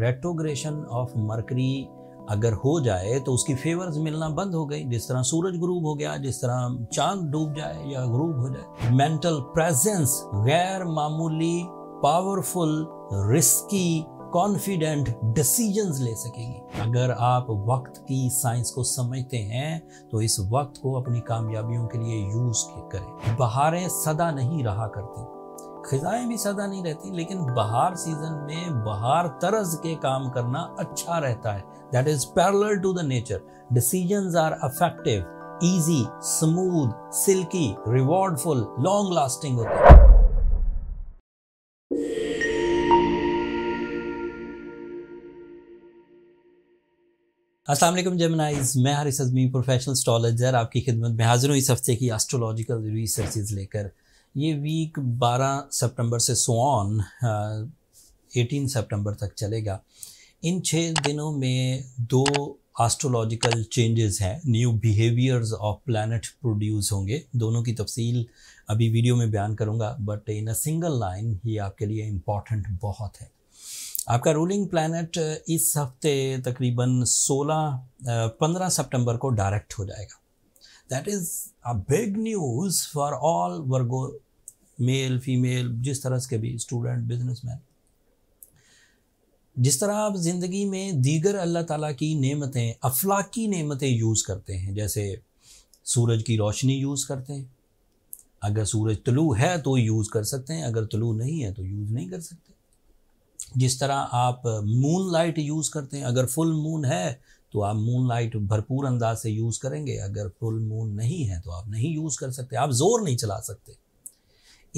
retrogression of mercury अगर हो जाए तो उसकी फेवर्स मिलना बंद हो गई जिस तरह सूरज ग्रूब हो गया जिस तरह चांद डूब जाए या ग्रूब हो जाए मेंटल प्रेजेंस गैर मामूली पावरफुल रिस्की कॉन्फिडेंट डिसीजन ले सकेंगे अगर आप वक्त की साइंस को समझते हैं तो इस वक्त को अपनी कामयाबियों के लिए यूज करें बहारें सदा नहीं रहा करती खिजाएं भी सदा नहीं रहती लेकिन बहार सीजन में बहार तरज के काम करना अच्छा रहता है that is parallel to the nature decision are effective easy smooth silky rewardful long lasting होते हैं असलम जमनाइज मैं हरिस अजमी प्रोफेशनल स्टॉलजर आपकी खिदमत में हाजिर हूँ इस हफ्ते की एस्ट्रोलॉजिकल रिसर्चेज लेकर ये वीक 12 सितंबर से सो ऑन एटीन सितंबर तक चलेगा इन छः दिनों में दो एस्ट्रोलॉजिकल चेंजेस हैं new behaviours of planet produce होंगे दोनों की तफसील अभी वीडियो में बयान करूँगा but in a single line ये आपके लिए इम्पॉर्टेंट बहुत है आपका रूलिंग प्लानट uh, इस हफ्ते तकरीबन 16 15 uh, सितंबर को डायरेक्ट हो जाएगा that is a big news for all Virgo male female जिस तरह के भी स्टूडेंट बिजनेसमैन जिस तरह आप ज़िंदगी में दीगर अल्लाह ताला की नेमतें अफलाकी नेमतें यूज़ करते हैं जैसे सूरज की रोशनी यूज़ करते हैं अगर सूरज तलू है तो यूज़ कर सकते हैं अगर तलू नहीं है तो यूज़ नहीं कर सकते जिस तरह आप मून लाइट यूज़ करते हैं अगर फुल मून है तो आप मून लाइट भरपूर अंदाज से यूज़ करेंगे अगर फुल मून नहीं है तो आप नहीं यूज़ कर सकते आप ज़ोर नहीं चला सकते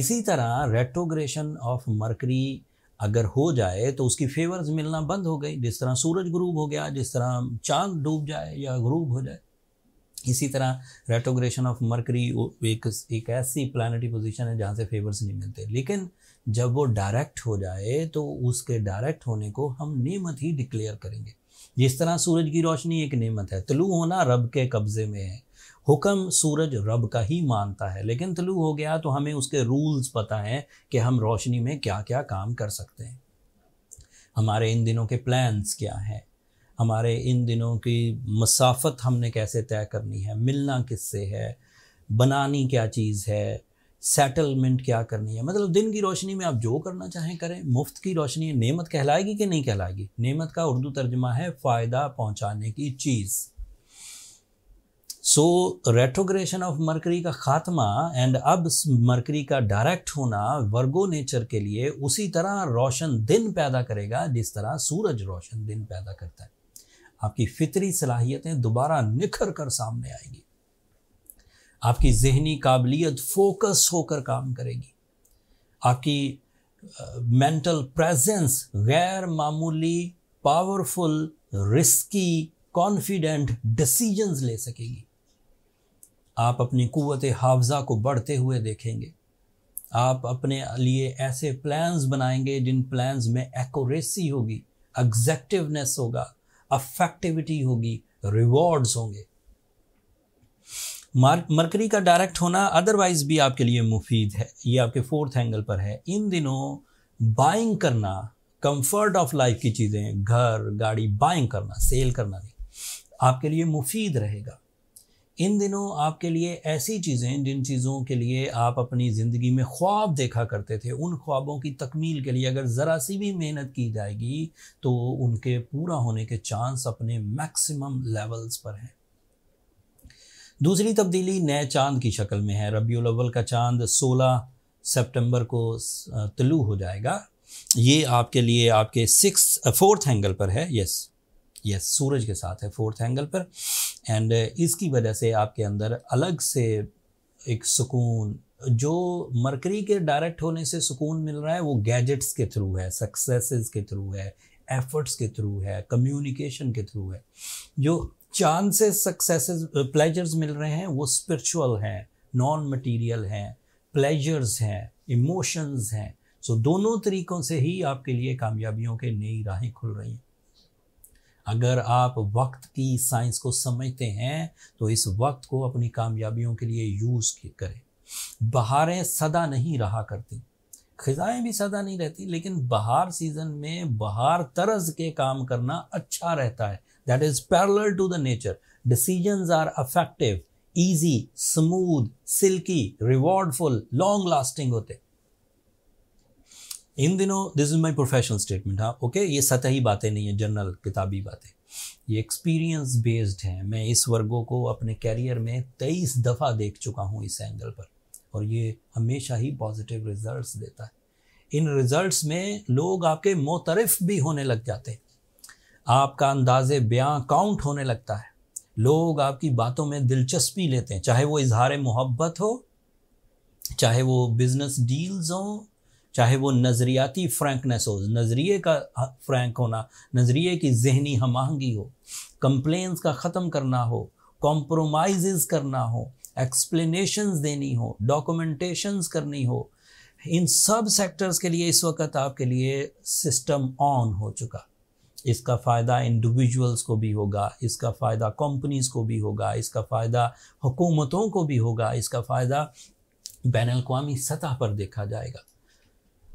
इसी तरह रेट्रोग्रेशन ऑफ मरकरी अगर हो जाए तो उसकी फेवर्स मिलना बंद हो गई जिस तरह सूरज ग्रूब हो गया जिस तरह चांद डूब जाए या ग्रूब हो जाए इसी तरह रेट्रोग्रेशन ऑफ मरकरी एक एक ऐसी प्लानटी पोजीशन है जहाँ से फेवर्स नहीं मिलते लेकिन जब वो डायरेक्ट हो जाए तो उसके डायरेक्ट होने को हम नियमत ही डिक्लेयर करेंगे जिस तरह सूरज की रोशनी एक नियमत है तलु होना रब के कब्ज़े में है हुक्म सूरज रब का ही मानता है लेकिन तलु हो गया तो हमें उसके रूल्स पता हैं कि हम रोशनी में क्या क्या काम कर सकते हैं हमारे इन दिनों के प्लान्स क्या हैं हमारे इन दिनों की मसाफत हमने कैसे तय करनी है मिलना किससे है बनानी क्या चीज़ है सेटलमेंट क्या करनी है मतलब दिन की रोशनी में आप जो करना चाहें करें मुफ्त की रोशनी नेमत कहलाएगी कि नहीं कहलाएगी नेमत का उर्दू तर्जमा है फ़ायदा पहुंचाने की चीज़ सो रेट्रोग्रेशन ऑफ मरकरी का खात्मा एंड अब मरकरी का डायरेक्ट होना वर्गो नेचर के लिए उसी तरह रोशन दिन पैदा करेगा जिस तरह सूरज रोशन दिन पैदा करता है आपकी फितरी सलाहियतें दोबारा निखर कर सामने आएंगी आपकी जहनी काबिलियत फोकस होकर काम करेगी आपकी मेंटल प्रेजेंस गैर मामूली पावरफुल रिस्की कॉन्फिडेंट डिसीजंस ले सकेगी आप अपनी क़वत हाफजा को बढ़ते हुए देखेंगे आप अपने लिए ऐसे प्लान्स बनाएंगे जिन प्लान्स में एक्यूरेसी होगी एग्जैक्टिवनेस होगा अफेक्टिविटी होगी रिवॉर्ड्स होंगे मरकरी का डायरेक्ट होना अदरवाइज भी आपके लिए मुफीद है ये आपके फोर्थ एंगल पर है इन दिनों बाइंग करना कंफर्ट ऑफ लाइफ की चीज़ें घर गाड़ी बाइंग करना सेल करना नहीं आपके लिए मुफीद रहेगा इन दिनों आपके लिए ऐसी चीज़ें जिन चीज़ों के लिए आप अपनी ज़िंदगी में ख्वाब देखा करते थे उन ख्वाबों की तकमील के लिए अगर ज़रा सी भी मेहनत की जाएगी तो उनके पूरा होने के चांस अपने मैक्सिमम लेवल्स पर हैं दूसरी तब्दीली नए चांद की शक्ल में है रबी अव्वल का चांद 16 सितंबर को तलु हो जाएगा ये आपके लिए आपके सिक्स फोर्थ एंगल पर है यस यस सूरज के साथ है फोर्थ एंगल पर एंड uh, इसकी वजह से आपके अंदर अलग से एक सुकून जो मरकरी के डायरेक्ट होने से सुकून मिल रहा है वो गैजेट्स के थ्रू है सक्सेसेस के थ्रू है एफर्ट्स के थ्रू है कम्युनिकेशन के थ्रू है जो चांद से सक्सेसेस प्लेजर्स uh, मिल रहे हैं वो स्पिरिचुअल हैं नॉन मटेरियल हैं प्लेजर्स हैं इमोशंस हैं सो दोनों तरीक़ों से ही आपके लिए कामयाबियों के नई राहें खुल रही हैं अगर आप वक्त की साइंस को समझते हैं तो इस वक्त को अपनी कामयाबियों के लिए यूज़ करें बहारें सदा नहीं रहा करती ख़जाएँ भी सदा नहीं रहती लेकिन बहार सीज़न में बहार तरज के काम करना अच्छा रहता है that is parallel to the nature decisions are effective easy smooth silky rewardful long lasting होते इन दिनों this is my professional statement हाँ ओके ये सतही बातें नहीं है जनरल किताबी बातें ये एक्सपीरियंस बेस्ड हैं मैं इस वर्गों को अपने कैरियर में तेईस दफ़ा देख चुका हूँ इस एंगल पर और ये हमेशा ही पॉजिटिव रिजल्ट्स देता है इन रिजल्ट्स में लोग आपके मोतरफ भी होने लग जाते हैं आपका अंदाज बयां काउंट होने लगता है लोग आपकी बातों में दिलचस्पी लेते हैं चाहे वो इजहार मोहब्बत हो चाहे वो बिज़नेस डील्स हों चाहे वो नज़रियाती फ्रैंकनेस हो नज़रिए का फ्रैंक होना नज़रिए की जहनी हमाहंगी हो कंप्लेंस का ख़त्म करना हो कॉम्प्रोमाइज़ करना हो एक्सप्लेनेशंस देनी हो डॉक्यूमेंटेशंस करनी हो इन सब सेक्टर्स के लिए इस वक्त आपके लिए सिस्टम ऑन हो चुका इसका फ़ायदा इंडिविजुअल्स को भी होगा इसका फ़ायदा कंपनीज को भी होगा इसका फ़ायदा हुकूमतों को भी होगा इसका फ़ायदा बैन अवी सतह पर देखा जाएगा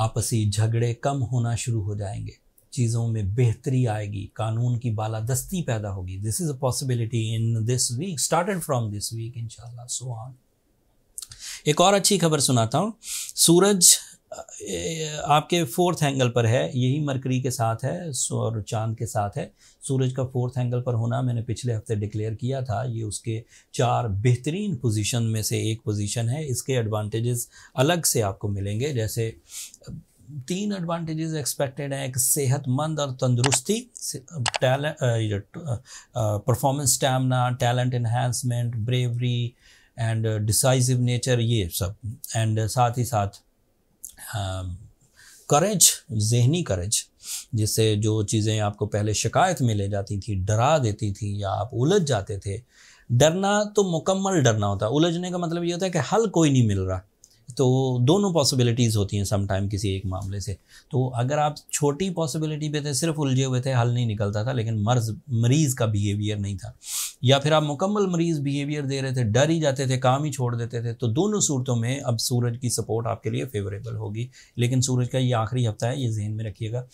आपसी झगड़े कम होना शुरू हो जाएंगे चीज़ों में बेहतरी आएगी कानून की बालादस्ती पैदा होगी this is a possibility in this week started from this week in so on एक और अच्छी खबर सुनाता हूँ सूरज आपके फोर्थ एंगल पर है यही मरकरी के साथ है और चांद के साथ है सूरज का फोर्थ एंगल पर होना मैंने पिछले हफ्ते डिक्लेयर किया था ये उसके चार बेहतरीन पोजीशन में से एक पोजीशन है इसके एडवांटेजेस अलग से आपको मिलेंगे जैसे तीन एडवांटेजेस एक्सपेक्टेड हैं एक सेहतमंद और तंदुरुस्ती talent performance stamina talent enhancement bravery and decisive nature ये सब एंड साथ ही साथ करेज जहनी करेज जिससे जो चीज़ें आपको पहले शिकायत में ले जाती थी डरा देती थी या आप उलझ जाते थे डरना तो मुकम्मल डरना होता है उलझने का मतलब ये होता है कि हल कोई नहीं मिल रहा तो दोनों पॉसिबिलिटीज़ होती हैं समटाइम किसी एक मामले से तो अगर आप छोटी पॉसिबिलिटी पे थे सिर्फ उलझे हुए थे हल नहीं निकलता था लेकिन मर्ज मरीज़ का बिहेवियर नहीं था या फिर आप मुकम्मल मरीज बिहेवियर दे रहे थे डर ही जाते थे काम ही छोड़ देते थे तो दोनों सूरतों में अब सूरज की सपोर्ट आपके लिए फेवरेबल होगी लेकिन सूरज का ये आखिरी हफ्ता है ये जहन में रखिएगा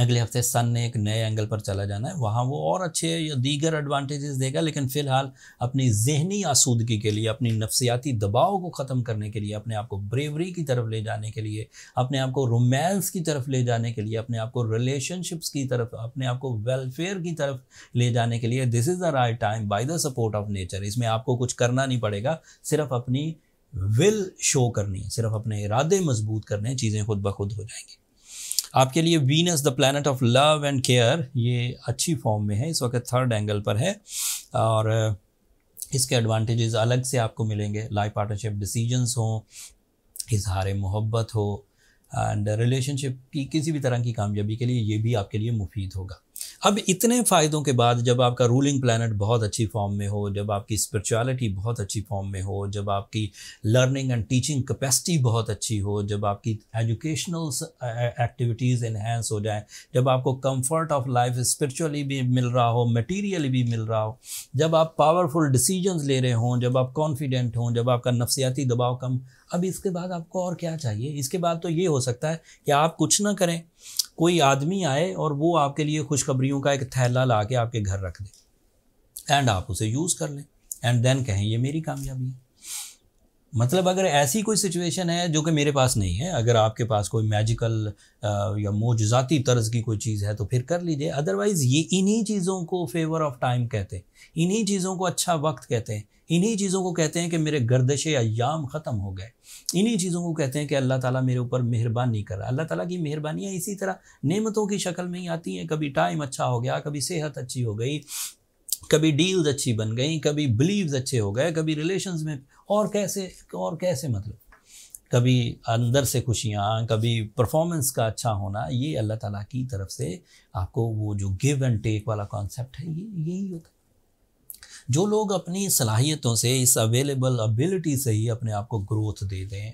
अगले हफ्ते सन ने एक नए एंगल पर चला जाना है वहाँ वो और अच्छे या दीगर एडवांटेजेस देगा लेकिन फ़िलहाल अपनी जहनी आसूदगी के लिए अपनी नफसियाती दबाव को ख़त्म करने के लिए अपने आप को ब्रेवरी की तरफ ले जाने के लिए अपने आप को रोमांस की तरफ ले जाने के लिए अपने आप को रिलेशनशिप्स की तरफ अपने आप को वेलफेयर की तरफ ले जाने के लिए this is the right time by the support of nature इसमें आपको कुछ करना नहीं पड़ेगा सिर्फ अपनी विल शो करनी है सिर्फ अपने इरादे मजबूत करने चीज़ें खुद ब खुद हो जाएंगी आपके लिए Venus the planet of love and care ये अच्छी फॉर्म में है इस वक्त थर्ड एंगल पर है और इसके एडवांटेजेस अलग से आपको मिलेंगे लाइफ पार्टनरशिप डिसीजंस हो इजहार मोहब्बत हो एंड रिलेशनशिप की किसी भी तरह की कामयाबी के लिए ये भी आपके लिए मुफीद होगा अब इतने फ़ायदों के बाद जब आपका रूलिंग प्लानट बहुत अच्छी फॉर्म में हो जब आपकी स्पिरिचुअलिटी बहुत अच्छी फॉर्म में हो जब आपकी लर्निंग एंड टीचिंग कैपेसिटी बहुत अच्छी हो जब आपकी एजुकेशनल एक्टिविटीज़ इन्हेंस हो जाए जब आपको कंफर्ट ऑफ लाइफ स्पिरिचुअली भी मिल रहा हो मटीरियली भी मिल रहा हो जब आप पावरफुल डिसीजन ले रहे हों जब आप कॉन्फिडेंट हों जब आपका नफसियाती दबाव कम अब इसके बाद आपको और क्या चाहिए इसके बाद तो ये हो सकता है कि आप कुछ ना करें कोई आदमी आए और वो आपके लिए खुशखबरियों का एक थैला ला के आपके घर रख दे एंड आप उसे यूज़ कर लें एंड देन कहें ये मेरी कामयाबी है मतलब अगर ऐसी कोई सिचुएशन है जो कि मेरे पास नहीं है अगर आपके पास कोई मैजिकल या मोजाती तर्ज की कोई चीज़ है तो फिर कर लीजिए अदरवाइज़ ये इन्हीं चीज़ों को फेवर ऑफ टाइम कहते हैं इन्हीं चीज़ों को अच्छा वक्त कहते हैं इन्हीं चीज़ों को कहते हैं कि मेरे गर्दश अयाम ख़त्म हो गए इन्हीं चीज़ों को कहते हैं कि अल्लाह ताला मेरे ऊपर मेहरबानी कर रहा अल्लाह ताला की मेहरबानियाँ इसी तरह नेमतों की शक्ल में ही आती हैं कभी टाइम अच्छा हो गया कभी सेहत अच्छी हो गई कभी डील्स अच्छी बन गई कभी बिलीव्स अच्छे हो गए कभी रिलेशंस में और कैसे और कैसे मतलब कभी अंदर से खुशियाँ कभी परफॉर्मेंस का अच्छा होना ये अल्लाह ताला की तरफ से आपको वो जो गिव एंड टेक वाला कॉन्सेप्ट है ये यही होता है जो लोग अपनी सलाहियतों से इस अवेलेबल एबिलिटी से ही अपने आप को ग्रोथ दे दें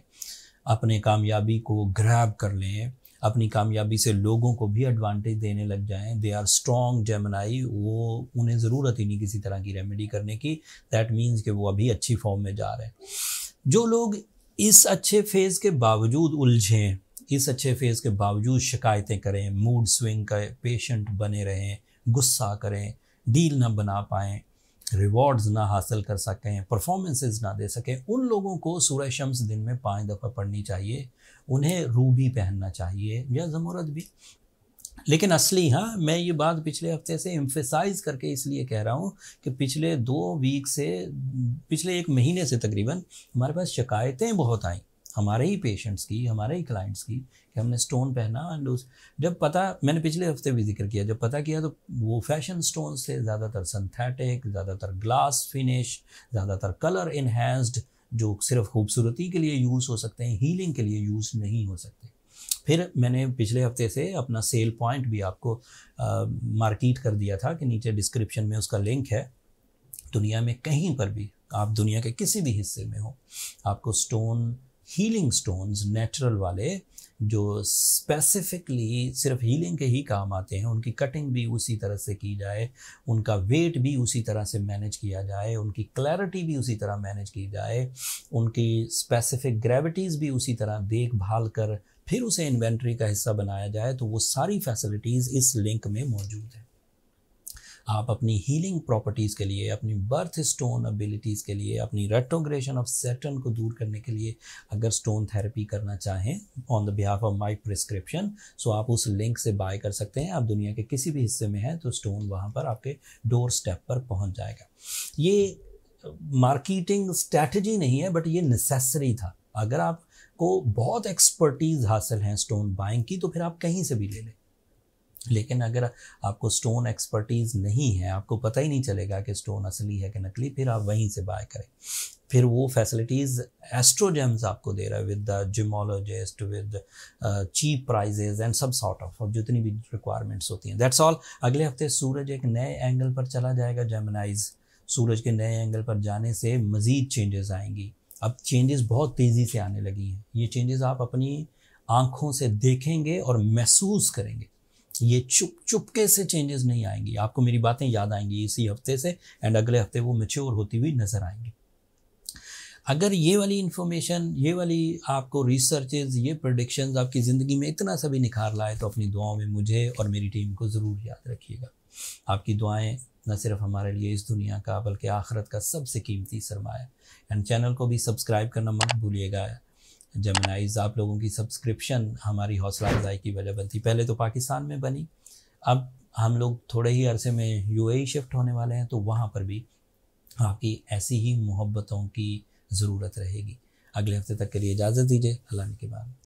अपने कामयाबी को ग्रैब कर लें अपनी कामयाबी से लोगों को भी एडवांटेज देने लग जाएं दे आर स्ट्रॉन्ग जेमनाई वो उन्हें ज़रूरत ही नहीं किसी तरह की रेमेडी करने की दैट मीन्स कि वो अभी अच्छी फॉर्म में जा रहे हैं जो लोग इस अच्छे फेज़ के बावजूद उलझें इस अच्छे फेज़ के बावजूद शिकायतें करें मूड स्विंग करें पेशेंट बने रहें गुस्सा करें डील ना बना पाएँ रिवॉर्ड्स ना हासिल कर सकें परफॉर्मेंसेस ना दे सकें उन लोगों को सूर्य शम्स दिन में पाँच दफ़ा पढ़नी चाहिए उन्हें रूबी पहनना चाहिए या ज़मूरत भी लेकिन असली हाँ मैं ये बात पिछले हफ्ते से एम्फेसाइज करके इसलिए कह रहा हूँ कि पिछले दो वीक से पिछले एक महीने से तकरीबन हमारे पास शिकायतें बहुत आईं हमारे ही पेशेंट्स की हमारे ही क्लाइंट्स की कि हमने स्टोन पहना एंड उस जब पता मैंने पिछले हफ्ते भी जिक्र किया जब पता किया तो वो फैशन स्टोन से ज़्यादातर सिंथेटिक ज़्यादातर ग्लास फिनिश ज़्यादातर कलर इन्हेंस्ड जो सिर्फ खूबसूरती के लिए यूज़ हो सकते हैं हीलिंग के लिए यूज़ नहीं हो सकते फिर मैंने पिछले हफ्ते से अपना सेल पॉइंट भी आपको मार्किट कर दिया था कि नीचे डिस्क्रिप्शन में उसका लिंक है दुनिया में कहीं पर भी आप दुनिया के किसी भी हिस्से में हो आपको स्टोन हीलिंग स्टोन्स नेचुरल वाले जो स्पेसिफिकली सिर्फ हीलिंग के ही काम आते हैं उनकी कटिंग भी उसी तरह से की जाए उनका वेट भी उसी तरह से मैनेज किया जाए उनकी क्लैरिटी भी उसी तरह मैनेज की जाए उनकी स्पेसिफिक ग्रेविटीज़ भी उसी तरह देखभाल कर फिर उसे इन्वेंट्री का हिस्सा बनाया जाए तो वो सारी फैसिलिटीज़ इस लिंक में मौजूद है आप अपनी हीलिंग प्रॉपर्टीज़ के लिए अपनी बर्थ स्टोन एबिलिटीज़ के लिए अपनी रेट्रोग्रेशन ऑफ सेटन को दूर करने के लिए अगर स्टोन थेरेपी करना चाहें on the behalf of my prescription so आप उस लिंक से बाय कर सकते हैं आप दुनिया के किसी भी हिस्से में हैं तो स्टोन वहाँ पर आपके डोर स्टेप पर पहुँच जाएगा ये मार्केटिंग स्ट्रैटेजी नहीं है बट ये नेसेसरी था अगर आपको बहुत एक्सपर्टीज़ हासिल हैं स्टोन बाइंग की तो फिर आप कहीं से भी ले लें लेकिन अगर आपको स्टोन एक्सपर्टीज़ नहीं है आपको पता ही नहीं चलेगा कि स्टोन असली है कि नकली फिर आप वहीं से बाय करें फिर वो फैसिलिटीज़ एस्ट्रोजेम्स आपको दे रहा है with the gemologist with cheap prices and सब सॉर्ट ऑफ और जितनी भी रिक्वायरमेंट्स होती हैं दैट्स ऑल अगले हफ्ते सूरज एक नए एंगल पर चला जाएगा जेमनाइज सूरज के नए एंगल पर जाने से मज़ीद चेंजेस आएंगी अब चेंजेस बहुत तेज़ी से आने लगी हैं ये चेंजेस आप अपनी आँखों से देखेंगे और महसूस करेंगे ये चुप चुपके से चेंजेस नहीं आएंगी आपको मेरी बातें याद आएंगी इसी हफ्ते से एंड अगले हफ्ते वो मेच्योर होती हुई नज़र आएंगी अगर ये वाली इन्फॉर्मेशन ये वाली आपको रिसर्चेज ये प्रोडिक्शन आपकी ज़िंदगी में इतना सा भी निखार लाए तो अपनी दुआओं में मुझे और मेरी टीम को ज़रूर याद रखिएगा आपकी दुआएं न सिर्फ हमारे लिए इस दुनिया का बल्कि आखरत का सबसे कीमती सरमाया एंड चैनल को भी सब्सक्राइब करना मत भूलिएगा जमनाइज आप लोगों की सब्सक्रिप्शन हमारी हौसला अफजाई की वजह बनती पहले तो पाकिस्तान में बनी अब हम लोग थोड़े ही अरसे में यू शिफ्ट e होने वाले हैं तो वहाँ पर भी आपकी ऐसी ही मोहब्बतों की ज़रूरत रहेगी अगले हफ्ते तक के लिए इजाज़त दीजिए अल्लाह के बाद